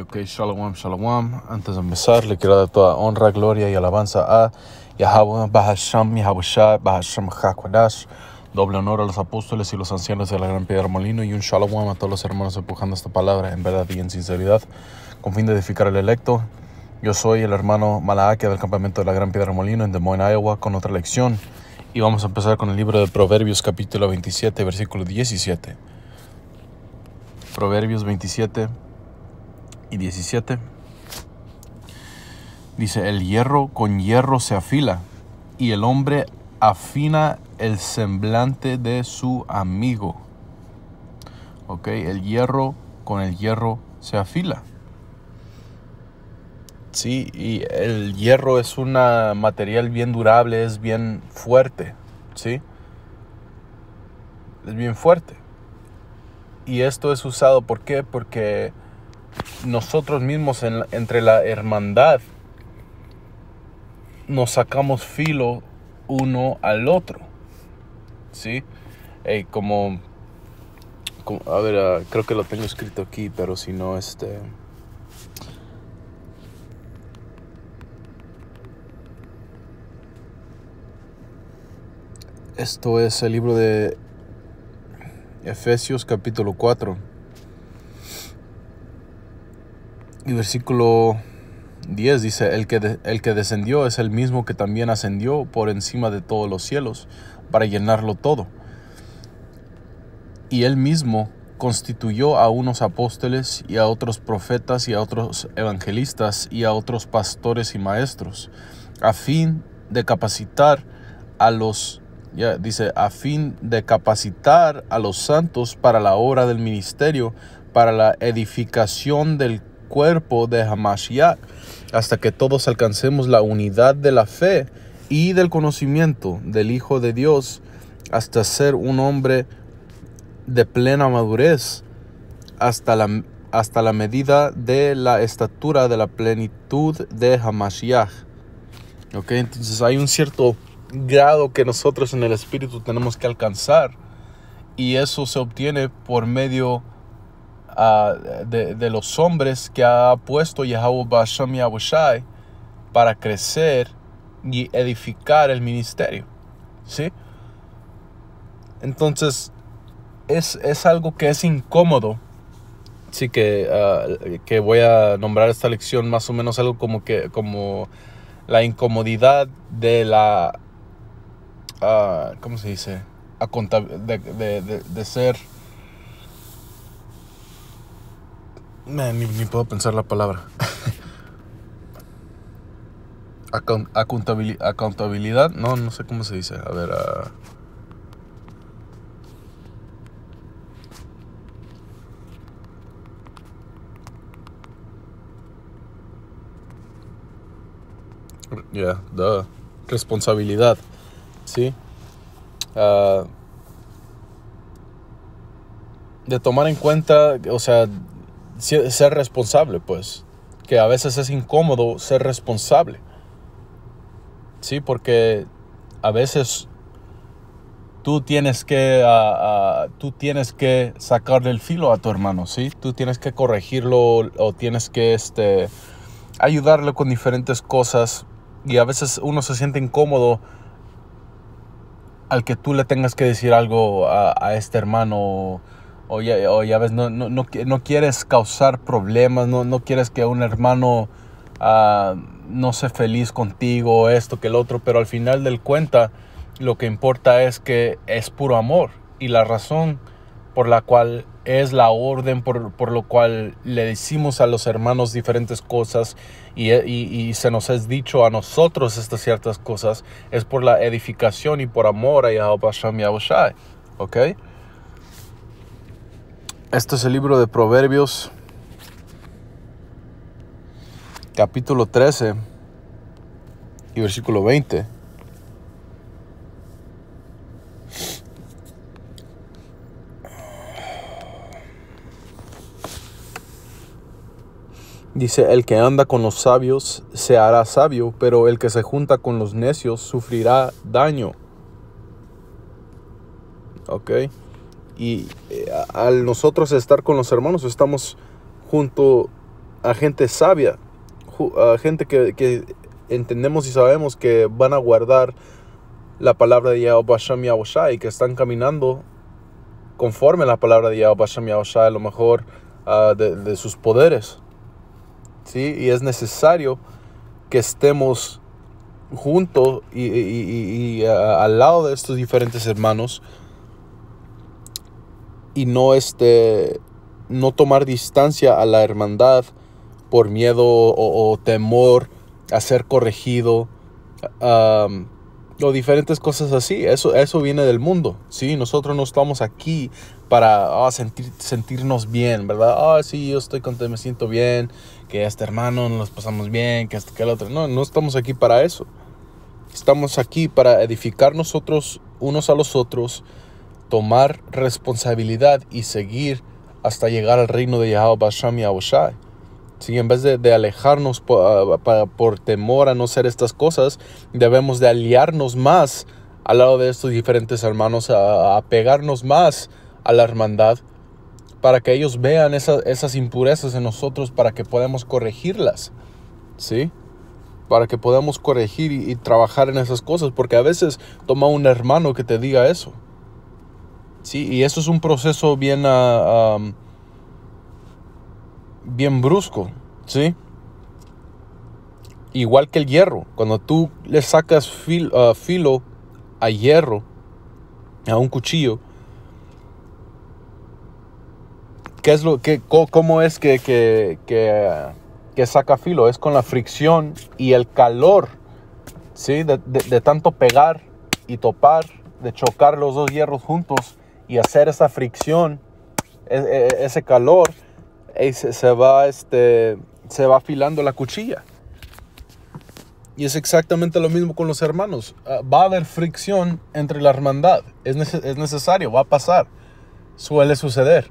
ok, shalom, shalom. Antes de empezar, le quiero dar toda honra, gloria y alabanza a Yahweh, Bahasham, Yahweh, Bahasham, Hakwadash. Doble honor a los apóstoles y los ancianos de la Gran Piedra Molino y un shalom a todos los hermanos empujando esta palabra en verdad y en sinceridad, con fin de edificar el electo. Yo soy el hermano Malaakia del campamento de la Gran Piedra Molino en Des Moines, Iowa, con otra lección. Y vamos a empezar con el libro de Proverbios, capítulo 27, versículo 17. Proverbios 27, 17. Dice, el hierro con hierro se afila y el hombre afina el semblante de su amigo. Ok, el hierro con el hierro se afila. Sí, y el hierro es un material bien durable, es bien fuerte, ¿sí? Es bien fuerte. Y esto es usado, porque Porque nosotros mismos en, entre la hermandad nos sacamos filo uno al otro. ¿Sí? como, A ver, ah, creo que lo tengo escrito aquí, pero si no, este... Esto es el libro de Efesios capítulo 4 Y versículo 10 dice, el que, el que descendió es el mismo que también ascendió por encima de todos los cielos para llenarlo todo. Y él mismo constituyó a unos apóstoles y a otros profetas y a otros evangelistas y a otros pastores y maestros, a fin de capacitar a los, ya dice, a fin de capacitar a los santos para la obra del ministerio, para la edificación del cuerpo de Hamashiach, hasta que todos alcancemos la unidad de la fe y del conocimiento del Hijo de Dios, hasta ser un hombre de plena madurez, hasta la, hasta la medida de la estatura de la plenitud de Hamashiach. ¿Ok? Entonces hay un cierto grado que nosotros en el Espíritu tenemos que alcanzar y eso se obtiene por medio de de, los hombres que ha puesto Yahweh para crecer y edificar el ministerio. ¿Sí? Entonces, es, es algo que es incómodo. Sí, que, ah, que voy a nombrar esta lección más o menos algo como que como la incomodidad de la. Ah, ¿Cómo se dice? A de, de ser ni, puedo pensar la palabra. Account, accountabilidad, no, no sé cómo se dice. A ver, Yeah, Responsabilidad. ¿Sí? Uh, de tomar en cuenta, o sea, ser responsable, pues. Que a veces es incómodo ser responsable. Sí, porque a veces tú tienes que, tú tienes que sacarle el filo a tu hermano, ¿sí? Tú tienes que corregirlo o tienes que este, ayudarle con diferentes cosas. Y a veces uno se siente incómodo al que tú le tengas que decir algo a este hermano o ya, o ves, no, no, quieres causar problemas, no, no quieres que un hermano ah, no sea feliz contigo, esto, que el otro, pero al final del cuenta lo que importa es que es puro amor y la razón por la cual es la orden por, por, lo cual le decimos a los hermanos diferentes cosas y, e, y, se nos es dicho a nosotros estas ciertas cosas es por la edificación y por amor a Yahweh ¿Ok? Este es el libro de Proverbios, capítulo 13 y versículo 20. Dice, el que anda con los sabios se hará sabio, pero el que se junta con los necios sufrirá daño. ¿Ok? Y eh, al nosotros estar con los hermanos, estamos junto a gente sabia, a gente que, entendemos y sabemos que van a guardar la palabra de Yahweh y que están caminando conforme a la palabra de Yahweh a lo mejor ah, de, sus poderes. ¿sí? Y es necesario que estemos juntos y, y, al lado de estos diferentes hermanos y no este no tomar distancia a la hermandad por miedo o, temor a ser corregido o diferentes cosas así. Eso, eso viene del mundo, ¿sí? Nosotros no estamos aquí para ah, sentir, sentirnos bien, ¿verdad? Ah, sí, yo estoy contento, me siento bien, que este hermano nos pasamos bien, que este, que el otro. No, no estamos aquí para eso. Estamos aquí para edificar nosotros unos a los otros, tomar responsabilidad y seguir hasta llegar al reino de Yahweh Basham y Si en vez de, alejarnos ah, por, temor a no ser estas cosas, debemos de aliarnos más al lado de estos diferentes hermanos, a, pegarnos más a la hermandad, para que ellos vean esas impurezas en nosotros, para que podamos corregirlas, ¿sí? Para que podamos corregir y trabajar en esas cosas, porque a veces toma un hermano que te diga eso Sí, y eso es un proceso bien, ah, bien brusco, ¿sí? Igual que el hierro, cuando tú le sacas ah, filo a hierro, a un cuchillo, ¿qué es lo, que ¿cómo es que, que, que, saca filo? Es con la fricción y el calor, ¿sí? de tanto pegar y topar, de chocar los dos hierros juntos y hacer esa fricción, e, e, ese calor, se va, este, se va afilando la cuchilla. Y es exactamente lo mismo con los hermanos. Ah, va a haber fricción entre la hermandad. Es, necesario, va a pasar. Suele suceder.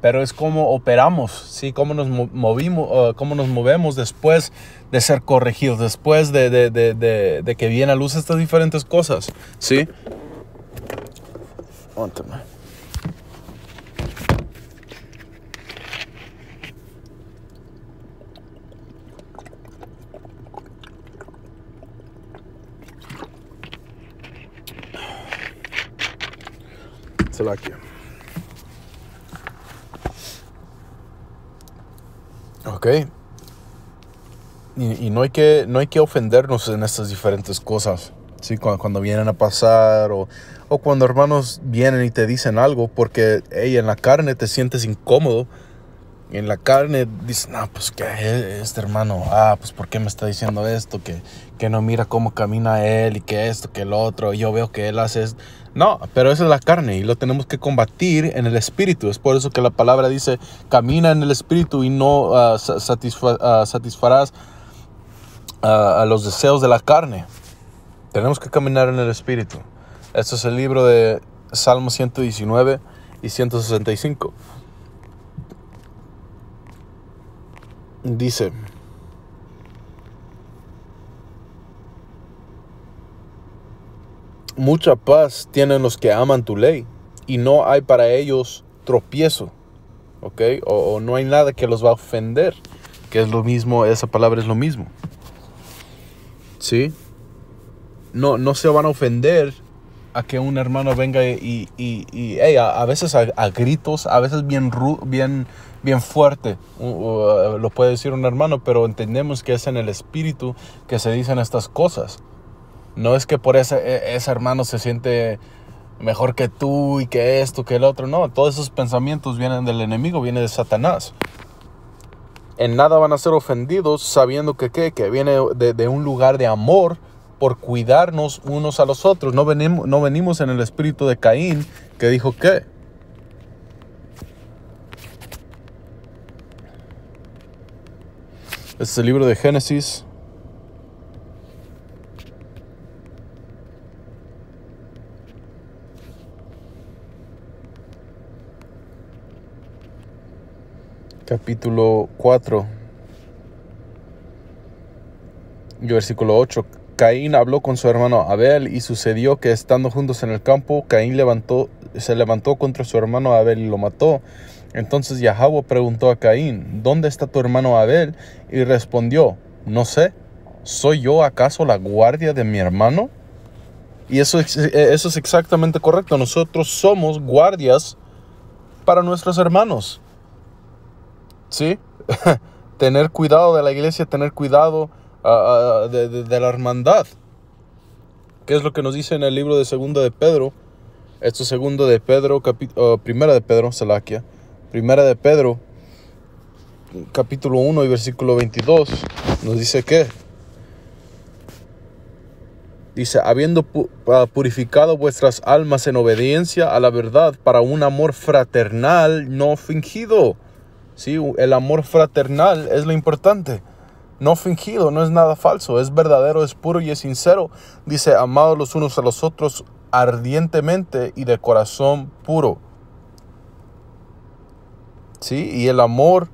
Pero es como operamos, ¿sí? cómo, nos movimos, ah, nos movemos después de ser corregidos, después de, de que vienen a luz estas diferentes cosas. ¿sí? ontem, mano. Sei lá aqui. Ok. e e não hay é que, não hay é que ofendernos en estas diferentes coisas Cuando, vienen a pasar o, o, cuando hermanos vienen y te dicen algo porque en la carne te sientes incómodo. En la carne dices, no, pues que este hermano, ah, pues por qué me está diciendo esto, que, que no mira cómo camina él y que esto, que el otro, yo veo que él hace esto. No, pero esa es la carne y lo tenemos que combatir en el espíritu. Es por eso que la palabra dice, camina en el espíritu y no ah, ah, satisfarás ah, a los deseos de la carne. Tenemos que caminar en el Espíritu. Esto es el libro de Salmo 119 y 165. Dice, mucha paz tienen los que aman tu ley y no hay para ellos tropiezo, ¿ok? O, o, no hay nada que los va a ofender, que es lo mismo, esa palabra es lo mismo, ¿sí? no, se van a ofender a que un hermano venga y, y, a, veces a, gritos, a veces bien, bien, bien fuerte, uh, lo puede decir un hermano, pero entendemos que es en el espíritu que se dicen estas cosas. No es que por ese, e, ese hermano se siente mejor que tú y que esto, que el otro, no, todos esos pensamientos vienen del enemigo, vienen de Satanás. En nada van a ser ofendidos sabiendo que, que viene de, de un lugar de amor por cuidarnos unos a los otros. No venimos, no venimos en el espíritu de Caín que dijo que Este es el libro de Génesis. Capítulo 4 y versículo 8. Caín habló con su hermano Abel y sucedió que estando juntos en el campo, Caín levantó, se levantó contra su hermano Abel y lo mató. Entonces Yahweh preguntó a Caín, ¿dónde está tu hermano Abel? Y respondió, no sé, ¿soy yo acaso la guardia de mi hermano? Y eso es, eso es exactamente correcto, nosotros somos guardias para nuestros hermanos. ¿Sí? tener cuidado de la iglesia, tener cuidado de, la hermandad. ¿Qué es lo que nos dice en el libro de segundo de Pedro? Esto segundo de Pedro, oh, Primera de Pedro, Salaquia. Primera de Pedro, capítulo 1 y versículo 22, nos dice que... Dice, habiendo ah, purificado vuestras almas en obediencia a la verdad para un amor fraternal no fingido. Sí, el amor fraternal es lo importante no fingido, no es nada falso, es verdadero, es puro y es sincero. Dice, amados los unos a los otros ardientemente y de corazón puro. ¿Sí? Y el amor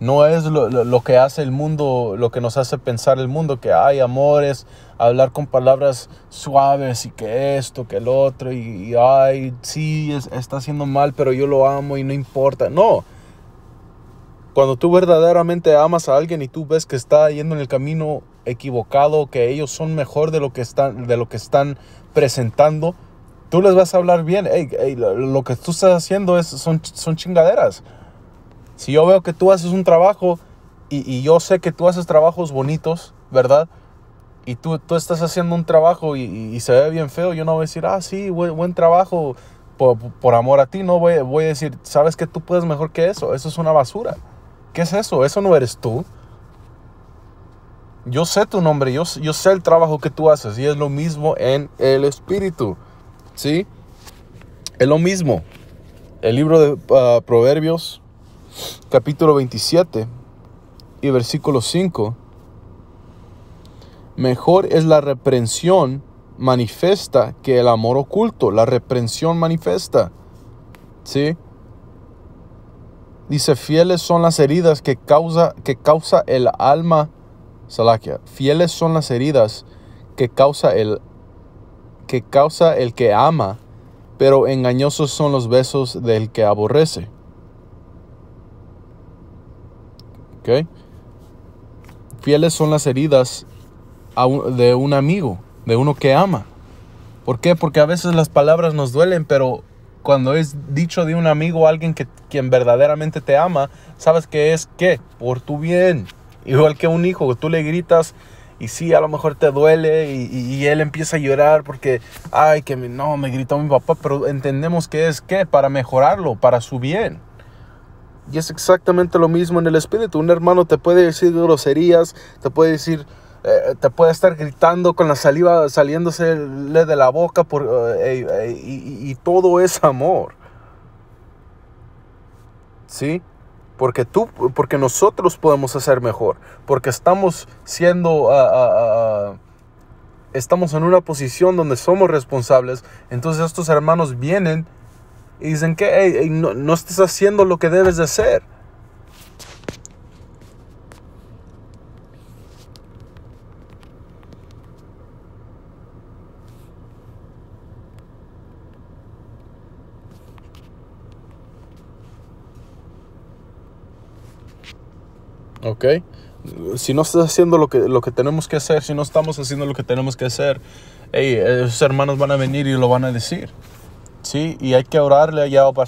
no es lo, que hace el mundo, lo que nos hace pensar el mundo, que hay amores, hablar con palabras suaves y que esto, que el otro, y, ay, sí, está haciendo mal, pero yo lo amo y no importa. No, cuando tú verdaderamente amas a alguien y tú ves que está yendo en el camino equivocado, que ellos son mejor de lo que están, de lo que están presentando, tú les vas a hablar bien. lo que tú estás haciendo es, son, son chingaderas. Si yo veo que tú haces un trabajo y, y yo sé que tú haces trabajos bonitos, ¿verdad? Y tú, tú estás haciendo un trabajo y, y, se ve bien feo, yo no voy a decir, ah, sí, buen, buen trabajo por, por, amor a ti, no voy, voy a decir, sabes que tú puedes mejor que eso, eso es una basura. ¿Qué es eso? Eso no eres tú. Yo sé tu nombre, yo, yo sé el trabajo que tú haces y es lo mismo en el espíritu. ¿Sí? Es lo mismo. El libro de ah, Proverbios, capítulo 27 y versículo 5. Mejor es la reprensión manifiesta que el amor oculto, la reprensión manifiesta. ¿Sí? Dice, fieles son las heridas que causa, que causa el alma, Salakia. Fieles son las heridas que causa el que causa el que ama, pero engañosos son los besos del que aborrece. Okay. Fieles son las heridas de un amigo, de uno que ama. ¿Por qué? Porque a veces las palabras nos duelen, pero cuando es dicho de un amigo alguien que quien verdaderamente te ama, sabes que es que por tu bien. Igual que un hijo, tú le gritas y sí, a lo mejor te duele y, él empieza a llorar porque, ay, que no, me gritó mi papá, pero entendemos que es que para mejorarlo, para su bien. Y es exactamente lo mismo en el espíritu. Un hermano te puede decir groserías, te puede decir eh, te puede estar gritando con la saliva saliéndosele de la boca eh, eh, y, todo es amor. ¿Sí? porque tú, porque nosotros podemos hacer mejor, porque estamos siendo, ah, ah, ah, estamos en una posición donde somos responsables. Entonces estos hermanos vienen y dicen que no, no, estás haciendo lo que debes de hacer. ¿ok? Si no estás haciendo lo que, lo que tenemos que hacer, si no estamos haciendo lo que tenemos que hacer, hey, esos hermanos van a venir y lo van a decir. ¿sí? Y hay que orarle a Yahweh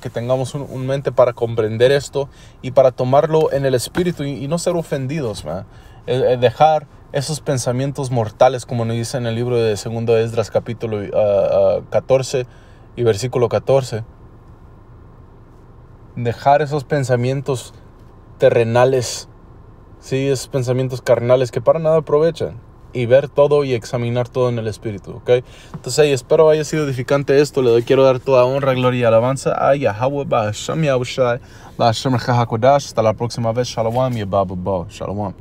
que tengamos un, mente para comprender esto y para tomarlo en el espíritu y, no ser ofendidos, eh, eh, dejar esos pensamientos mortales, como nos dice en el libro de 2 Esdras, capítulo 14 ah, ah, y versículo 14. Dejar esos pensamientos terrenales, sí, esos pensamientos carnales que para nada aprovechan y ver todo y examinar todo en el Espíritu, ¿ok? Entonces, espero haya sido edificante esto. Le doy, quiero dar toda honra, gloria y alabanza a Yahweh, Hasta la próxima vez. Shalom y Shalom.